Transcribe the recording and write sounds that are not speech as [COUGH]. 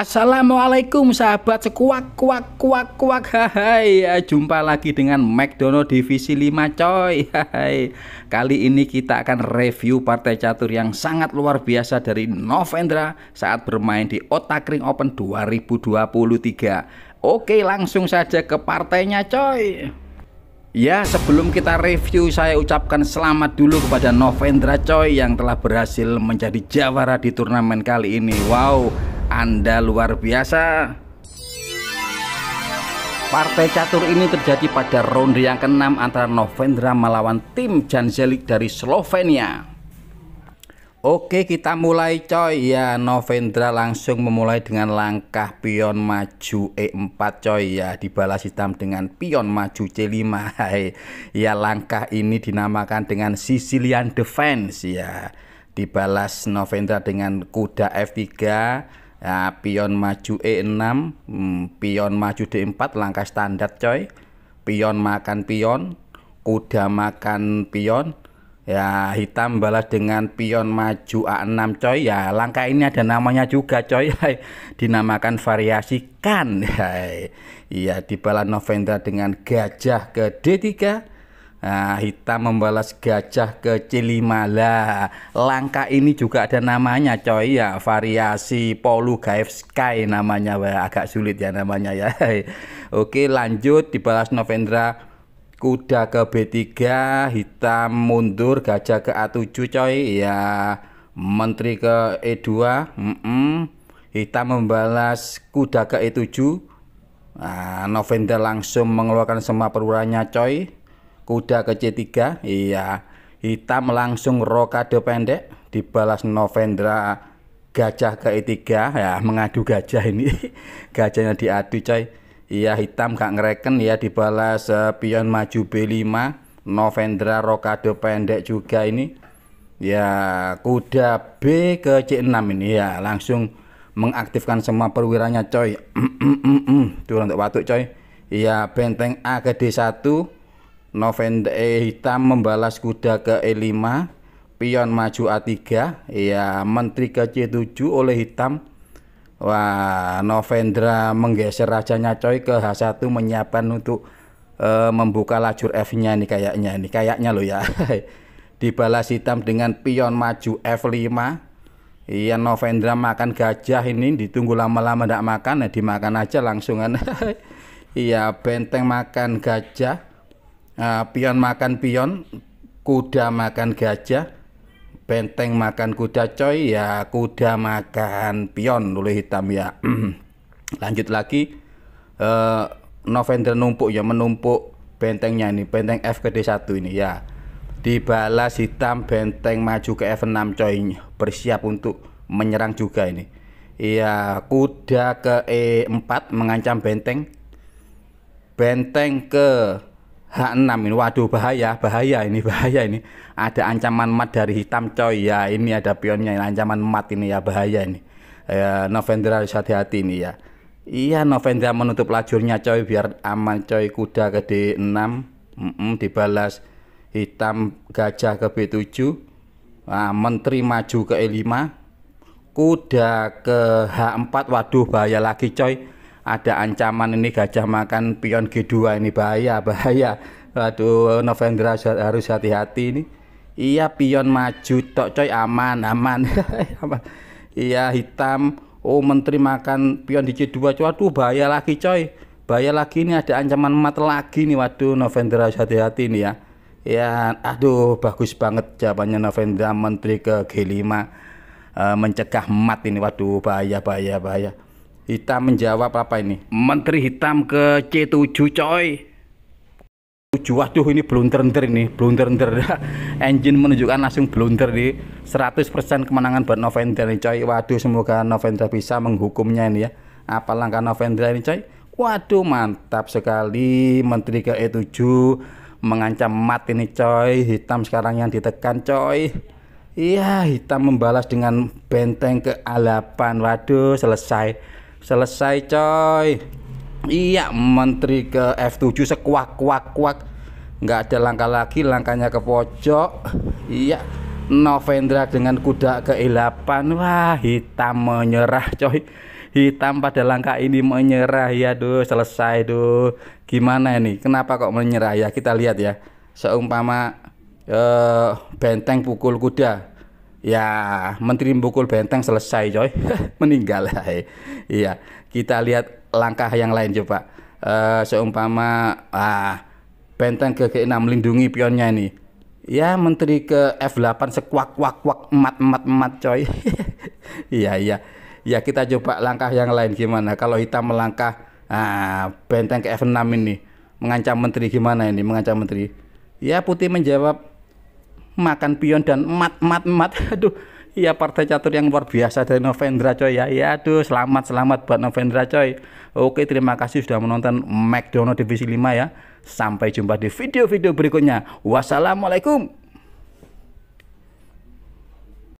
Assalamualaikum sahabat sekuak kuak kuak kuak hai jumpa lagi dengan McDonald divisi 5 coy hai kali ini kita akan review partai catur yang sangat luar biasa dari Novendra saat bermain di Otak Ring Open 2023 Oke langsung saja ke partainya coy Ya, sebelum kita review, saya ucapkan selamat dulu kepada Novendra Coy yang telah berhasil menjadi jawara di turnamen kali ini. Wow, anda luar biasa. Partai catur ini terjadi pada ronde yang keenam antara Novendra melawan tim Janzelik dari Slovenia. Oke, kita mulai coy. Ya, Novendra langsung memulai dengan langkah pion maju E4 coy ya, dibalas hitam dengan pion maju C5. Ya, langkah ini dinamakan dengan Sicilian defense ya. Dibalas Novendra dengan kuda F3 ya, pion maju E6 hmm, pion maju D4 langkah standar coy pion makan pion kuda makan pion ya hitam balas dengan pion maju A6 coy ya langkah ini ada namanya juga coy [LAUGHS] dinamakan variasi kan [LAUGHS] ya, dibalas Novendra dengan gajah ke D3 Nah, hitam membalas gajah ke Cilimala. Langkah ini juga ada namanya, coy ya. Variasi Polu Gaif Sky namanya, Wah, agak sulit ya namanya ya. [LAUGHS] Oke, lanjut dibalas Novendra kuda ke B3, hitam mundur, gajah ke A7 coy. Ya, menteri ke E2, mm -mm. hitam membalas kuda ke E7. Nah, Novendra langsung mengeluarkan semua perwiranya coy kuda ke C3 iya hitam langsung rokade pendek dibalas Novendra gajah ke E3 ya mengadu gajah ini [LAUGHS] gajahnya diadu coy iya hitam gak ngereken ya dibalas uh, pion maju B5 Novendra rokade pendek juga ini ya kuda B ke C6 ini ya langsung mengaktifkan semua perwiranya coy [CLEARS THROAT] turun untuk batuk coy iya benteng A ke D1 Novende eh, hitam membalas kuda ke E5 pion maju A3 ya menteri ke C7 oleh hitam Wah Novendra menggeser rajanya coy ke H1 menyiapkan untuk e, membuka lajur F-nya nih kayaknya nih kayaknya loh ya [LAUGHS] dibalas hitam dengan pion maju F5 Iya Novendra makan gajah ini ditunggu lama-lama tidak -lama makan ya dimakan aja langsungan [LAUGHS] Iya benteng makan gajah uh, pion makan pion, kuda makan gajah, benteng makan kuda coy, ya kuda makan pion oleh hitam ya. [CLEARS THROAT] Lanjut lagi uh, November numpuk ya menumpuk bentengnya ini, benteng F ke D1 ini ya. Dibalas hitam benteng maju ke F6 coy, bersiap untuk menyerang juga ini. Iya, kuda ke E4 mengancam benteng. Benteng ke H6 ini waduh bahaya bahaya ini [LAUGHS] bahaya ini ada ancaman mat dari hitam coy ya ini ada pionnya ini ancaman mat ini ya bahaya ini ya, Novendra harus hati-hati ini ya iya Novendra menutup lajurnya coy biar aman coy kuda ke D6 mm -mm, dibalas hitam gajah ke B7 nah, menteri maju ke E5 kuda ke H4 waduh bahaya lagi coy ada ancaman ini gajah makan pion G2 ini bahaya bahaya waduh Novendra harus hati-hati ini iya pion maju tok coy aman aman [LAUGHS] iya hitam oh menteri makan pion di C2 coy waduh bahaya lagi coy bahaya lagi ini ada ancaman mat lagi nih waduh Novendra harus hati-hati nih ya ya aduh bagus banget jawabannya Novendra menteri ke G5 eh, mencegah mat ini waduh bahaya bahaya bahaya Hitam menjawab apa ini? Menteri Hitam ke C7 coy. Tujuh, waduh ini blunder ntar ini, blunder-blunder. [LAUGHS] Engine menunjukkan langsung blunder di 100% kemenangan buat Novendra ini coy. Waduh semoga Novendra bisa menghukumnya ini ya. Apa langkah Novendra ini coy? Waduh mantap sekali Menteri ke E7 mengancam mat ini coy. Hitam sekarang yang ditekan coy. Iya, hitam membalas dengan benteng ke A8. Waduh, selesai selesai coy iya menteri ke F7 sekuak kuak kuak nggak ada langkah lagi langkahnya ke pojok iya Novendra dengan kuda ke-8 e wah hitam menyerah coy hitam pada langkah ini menyerah ya duh selesai duh gimana ini kenapa kok menyerah ya kita lihat ya seumpama eh, benteng pukul kuda ya menteri mukul benteng selesai coy [LAUGHS] meninggal iya kita lihat langkah yang lain coba uh, seumpama ah benteng ke F6 melindungi pionnya ini ya menteri ke F8 sekuak kuak kuak emat emat emat coy [LAUGHS] iya iya ya kita coba langkah yang lain gimana kalau hitam melangkah ah benteng ke F6 ini mengancam menteri gimana ini mengancam menteri ya putih menjawab makan pion dan mat mat mat [LAUGHS] aduh Iya partai catur yang luar biasa dari Novendra coy ya. Ya aduh selamat selamat buat Novendra coy. Oke terima kasih sudah menonton McDonald Divisi 5 ya. Sampai jumpa di video-video berikutnya. Wassalamualaikum.